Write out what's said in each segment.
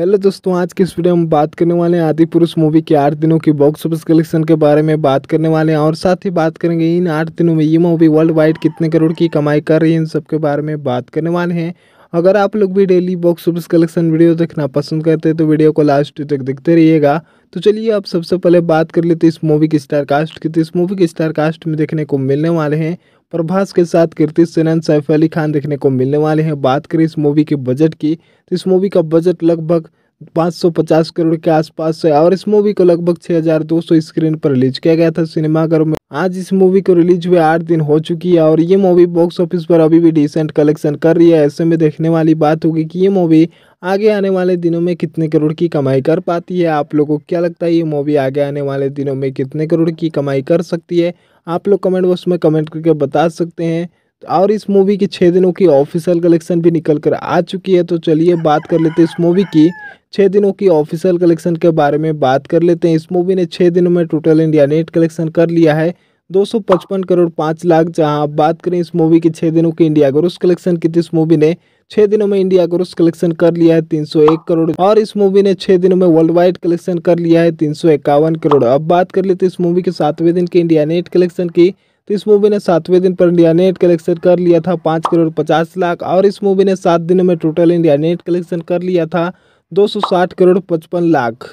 hello दोस्तों आज के इस वीडियो में बात करने वाले हैं आदि पुरुष मूवी के आठ दिनों की बॉक्स ऑफिस कलेक्शन के बारे में बात करने वाले हैं और साथ ही बात करेंगे इन आठ दिनों में ये मूवी वर्ल्ड वाइड कितने करोड़ की कमाई कर रही है इन सब के बारे में बात करने वाले हैं अगर आप लोग भी daily box office collection video देखना पसंद करते हैं तो वीडियो को लास्ट तक देखते रहिएगा तो चलिए आप सबसे पहले बात कर लेते हैं इस मूवी की स्टार कास्ट की तो इस मूवी के स्टार कास्ट में देखने को मिलने वाले हैं प्रभास के साथ कीर्ति सेनन सैफ अली खान देखने को मिलने वाले हैं बात करें इस मूवी के बजट की तो इस मूवी का बजट लगभग 550 करोड़ के आसपास है और इस मूवी को लगभग 6200 स्क्रीन पर रिलीज किया गया था सिनेमाघरों में आज इस मूवी को रिलीज हुए आठ दिन हो चुकी है और ये मूवी बॉक्स ऑफिस पर अभी भी डिसेंट कलेक्शन कर रही है ऐसे में देखने वाली बात होगी कि ये मूवी आगे आने वाले दिनों में कितने करोड़ की कमाई कर पाती है आप लोगों को क्या लगता है ये मूवी आगे आने वाले दिनों में कितने करोड़ की कमाई कर सकती है आप लोग कमेंट बॉक्स में कमेंट करके बता सकते हैं और इस मूवी की छः दिनों की ऑफिशियल कलेक्शन भी निकल कर आ चुकी है तो चलिए बात कर लेते हैं इस मूवी की छः दिनों की ऑफिशियल कलेक्शन के बारे में बात कर लेते हैं इस मूवी ने छः दिनों में टोटल इंडिया नेट कलेक्शन कर लिया है 255 करोड़ पाँच लाख जहां आप बात करें इस मूवी की छः दिनों की इंडिया ग्रोस कलेक्शन की तो इस मूवी ने छः दिनों में इंडिया ग्रोस कलेक्शन कर लिया है 301 करोड़ और इस मूवी ने छः दिनों में वर्ल्ड वाइड कलेक्शन कर लिया है तीन करोड़ अब बात कर लेते हैं इस मूवी के सातवें दिन के इंडिया नेट कलेक्शन की तो इस मूवी ने सातवें दिन पर इंडिया नेट कलेक्शन कर लिया था पाँच करोड़ पचास लाख और इस मूवी ने सात दिनों में टोटल इंडिया नेट कलेक्शन कर लिया था दो सौ साठ करोड़ पचपन लाख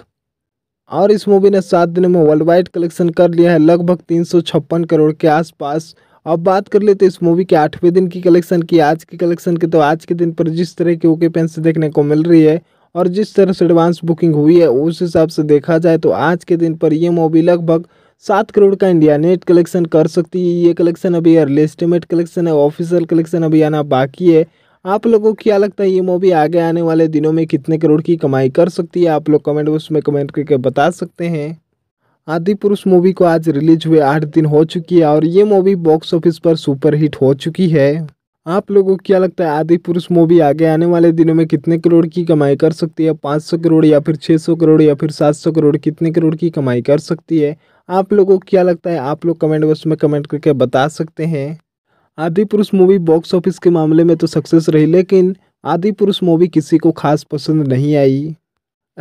और इस मूवी ने सात दिनों में वर्ल्ड वाइड कलेक्शन कर लिया है लगभग तीन सौ छप्पन करोड़ के आसपास अब बात कर लेते इस मूवी के आठवें दिन की कलेक्शन की आज के कलेक्शन की तो आज के दिन पर जिस तरह की ओके से देखने को मिल रही है और जिस तरह से एडवांस बुकिंग हुई है उस हिसाब से देखा जाए तो आज के दिन पर यह मूवी लगभग सात करोड़ का इंडिया नेट कलेक्शन कर सकती है ये कलेक्शन अभी अर्ली एस्टिमेट कलेक्शन है ऑफिशियल कलेक्शन अभी आना बाकी है आप लोगों को क्या लगता है ये मूवी आगे आने वाले दिनों में कितने करोड़ की कमाई कर सकती है आप लोग कमेंट बॉक्स में कमेंट करके बता सकते हैं आदि पुरुष मूवी को आज रिलीज हुए आठ दिन हो चुकी है और ये मूवी बॉक्स ऑफिस पर सुपर हिट हो चुकी है आप लोगों को क्या लगता है आदि पुरुष मूवी आगे आने वाले दिनों में कितने करोड़ की कमाई कर सकती है पाँच सौ करोड़ या फिर छः सौ करोड़ या फिर सात सौ करोड़ कितने करोड़ की कमाई कर सकती है आप लोगों को क्या लगता है आप लोग कमेंट बॉक्स में कमेंट करके बता सकते हैं आदि पुरुष मूवी बॉक्स ऑफिस के मामले में तो सक्सेस रही लेकिन आदि पुरुष मूवी किसी को खास पसंद नहीं आई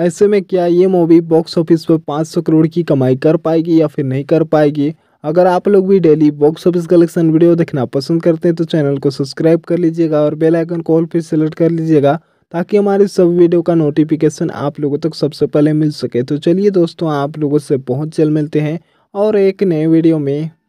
ऐसे में क्या ये मूवी बॉक्स ऑफिस पर 500 करोड़ की कमाई कर पाएगी या फिर नहीं कर पाएगी अगर आप लोग भी daily box office collection video देखना पसंद करते हैं तो चैनल को सब्सक्राइब कर लीजिएगा और बेलाइकन कॉल फिर पर सेलेक्ट कर लीजिएगा ताकि हमारे सब वीडियो का नोटिफिकेशन आप लोगों तक सबसे पहले मिल सके तो चलिए दोस्तों आप लोगों से बहुत जल्द मिलते हैं और एक नए वीडियो में